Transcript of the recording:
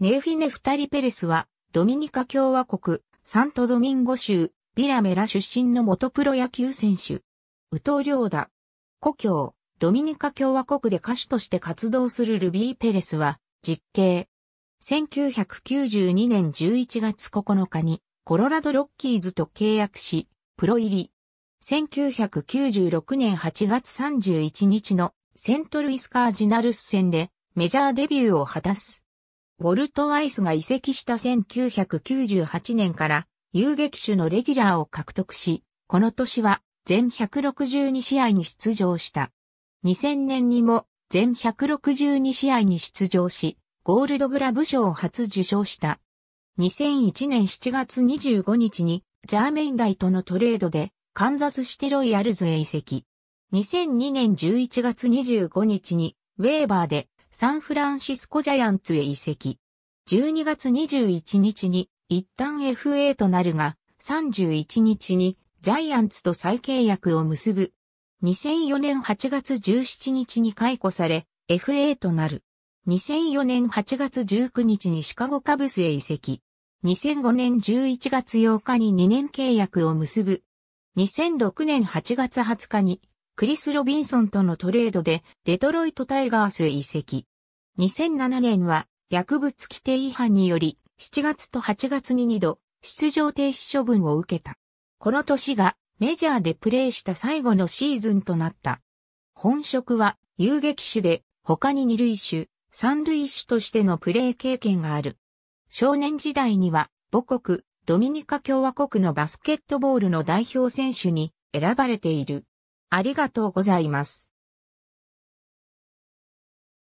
ネーフィネ・フタリペレスは、ドミニカ共和国、サントドミンゴ州、ビラメラ出身の元プロ野球選手。ウトリョーダ。故郷、ドミニカ共和国で歌手として活動するルビー・ペレスは、実刑。1992年11月9日に、コロラド・ロッキーズと契約し、プロ入り。1996年8月31日のセントルイス・カージナルス戦でメジャーデビューを果たす。ウォルト・ワイスが移籍した1998年から遊撃手のレギュラーを獲得し、この年は全162試合に出場した。2000年にも全162試合に出場し、ゴールドグラブ賞を初受賞した。2001年7月25日にジャーメイン大とのトレードでカンザスシテロイヤルズへ移籍。2002年11月25日にウェーバーでサンフランシスコジャイアンツへ移籍。12月21日に一旦 FA となるが、31日にジャイアンツと再契約を結ぶ。2004年8月17日に解雇され、FA となる。2004年8月19日にシカゴカブスへ移籍。2005年11月8日に2年契約を結ぶ。2006年8月20日にクリス・ロビンソンとのトレードでデトロイト・タイガースへ移籍。2007年は薬物規定違反により7月と8月に2度出場停止処分を受けた。この年がメジャーでプレーした最後のシーズンとなった。本職は遊撃手で他に二塁手、三塁手としてのプレー経験がある。少年時代には母国ドミニカ共和国のバスケットボールの代表選手に選ばれている。ありがとうございます。